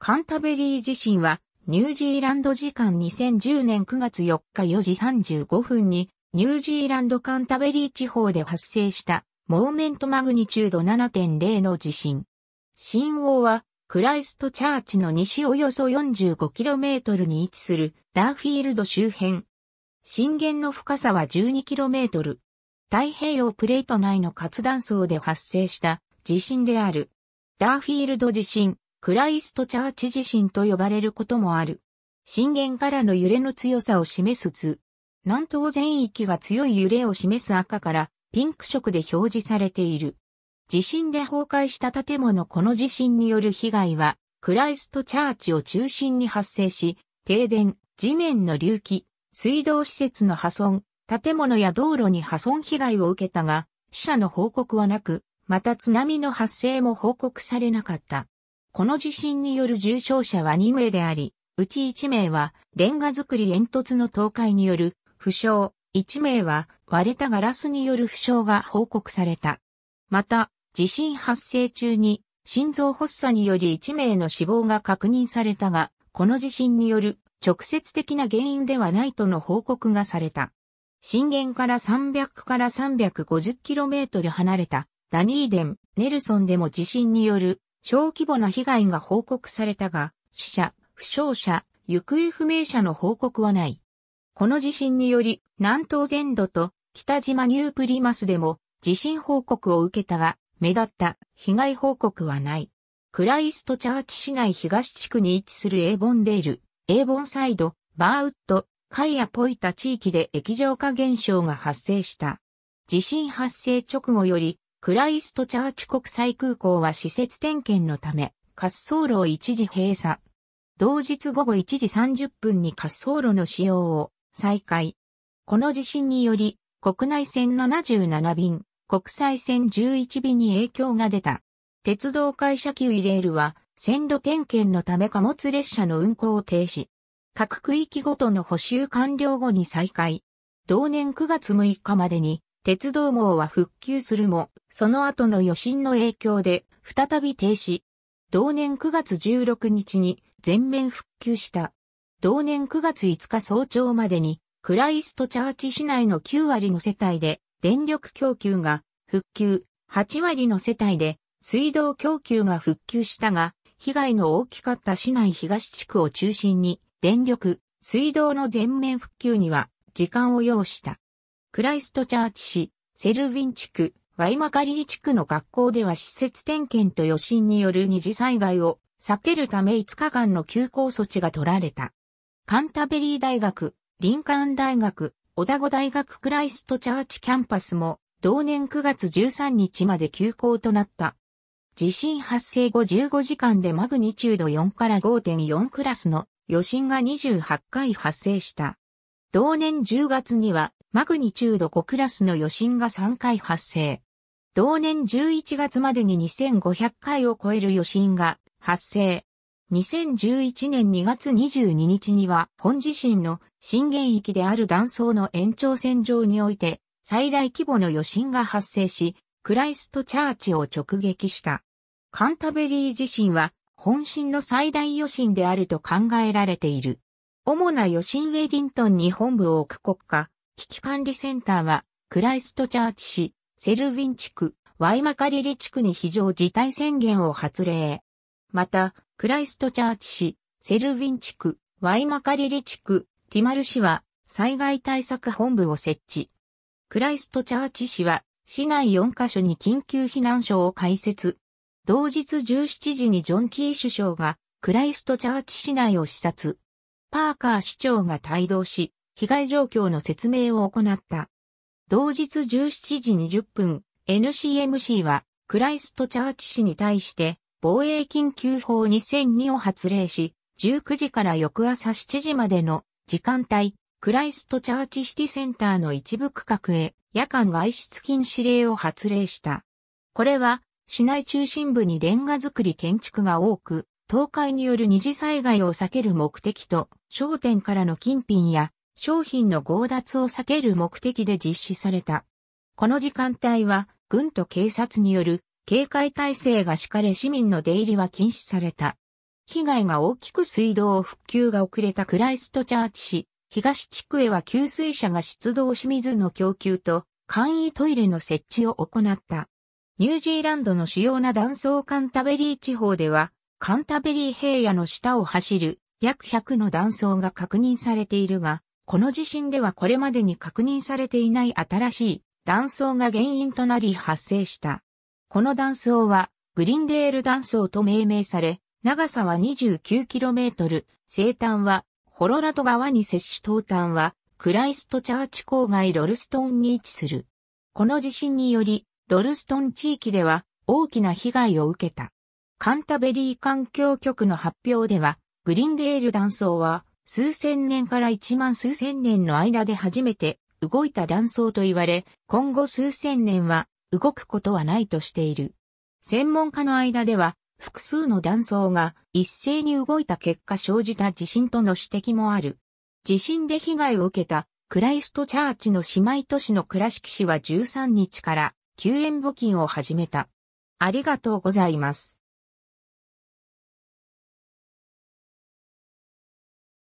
カンタベリー地震は、ニュージーランド時間2010年9月4日4時35分に、ニュージーランドカンタベリー地方で発生した、モーメントマグニチュード7.0の地震。震央は、クライストチャーチの西およそ 45km に位置するダーフィールド周辺。震源の深さは 12km。太平洋プレート内の活断層で発生した地震である。ダーフィールド地震クライストチャーチ地震と呼ばれることもある。震源からの揺れの強さを示す図。南東全域が強い揺れを示す赤からピンク色で表示されている。地震で崩壊した建物この地震による被害は、クライストチャーチを中心に発生し、停電、地面の隆起、水道施設の破損、建物や道路に破損被害を受けたが、死者の報告はなく、また津波の発生も報告されなかった。この地震による重傷者は2名であり、うち1名はレンガ造り煙突の倒壊による負傷、1名は割れたガラスによる負傷が報告された。また、地震発生中に心臓発作により1名の死亡が確認されたが、この地震による直接的な原因ではないとの報告がされた。震源から300から350 k m 離れたダニーデン、ネルソンでも地震による小規模な被害が報告されたが、死者、負傷者、行方不明者の報告はない。この地震により、南東全土と北島ニュープリマスでも地震報告を受けたが、目立った被害報告はない。クライストチャーチ市内東地区に位置するエーボンデール、エーボンサイド、バーウッド、カイアポイタ地域で液状化現象が発生した。地震発生直後よりクライストチャーチ国際空港は施設点検のため、滑走路を一時閉鎖。同日午後1時30分に滑走路の使用を再開。この地震により、国内線77便、国際線11便に影響が出た。鉄道会社キウイレールは、線路点検のため貨物列車の運行を停止。各区域ごとの補修完了後に再開。同年9月6日までに鉄道網は復旧するも、その後の余震の影響で再び停止。同年9月16日に全面復旧した。同年9月5日早朝までに、クライストチャーチ市内の9割の世帯で電力供給が復旧、8割の世帯で水道供給が復旧したが、被害の大きかった市内東地区を中心に電力、水道の全面復旧には時間を要した。クライストチャーチ市、セルウィン地区、ワイマカリー地区の学校では施設点検と余震による二次災害を避けるため5日間の休校措置が取られた。カンタベリー大学、リンカーン大学、オダゴ大学クライストチャーチキャンパスも同年9月13日まで休校となった。地震発生後15時間でマグニチュード4から5.4クラスの余震が28回発生した。同年10月にはマグニチュード5クラスの余震が3回発生。同年11月までに2500回を超える余震が発生。2011年2月22日には本地震の震源域である断層の延長線上において最大規模の余震が発生し、クライストチャーチを直撃した。カンタベリー地震は本震の最大余震であると考えられている。主な余震ウェリントンに本部を置く国家、危機管理センターは、クライストチャーチ市、セルウィン地区、ワイマカリリ地区に非常事態宣言を発令。また、クライストチャーチ市、セルウィン地区、ワイマカリリ地区、ティマル市は、災害対策本部を設置。クライストチャーチ市は、市内4カ所に緊急避難所を開設。同日17時にジョン・キー首相が、クライストチャーチ市内を視察。パーカー市長が帯同し、被害状況の説明を行った。同日17時20分、NCMC はクライストチャーチ市に対して防衛緊急法2002を発令し、19時から翌朝7時までの時間帯、クライストチャーチシティセンターの一部区画へ夜間外出禁止令を発令した。これは市内中心部にレンガ造り建築が多く、倒壊による二次災害を避ける目的と、商店からの金品や商品の強奪を避ける目的で実施された。この時間帯は、軍と警察による警戒体制が敷かれ市民の出入りは禁止された。被害が大きく水道を復旧が遅れたクライストチャーチ市、東地区へは給水車が出動し水の供給と簡易トイレの設置を行った。ニュージーランドの主要な断層カンタベリー地方では、カンタベリー平野の下を走る約100の断層が確認されているが、この地震ではこれまでに確認されていない新しい断層が原因となり発生した。この断層はグリンデール断層と命名され、長さは 29km、西端はホロラト川に接し東端はクライストチャーチ郊外ロルストンに位置する。この地震により、ロルストン地域では大きな被害を受けた。カンタベリー環境局の発表では、グリンデール断層は数千年から一万数千年の間で初めて動いた断層と言われ、今後数千年は動くことはないとしている。専門家の間では、複数の断層が一斉に動いた結果生じた地震との指摘もある。地震で被害を受けたクライストチャーチの姉妹都市の倉敷市は13日から救援募金を始めた。ありがとうございます。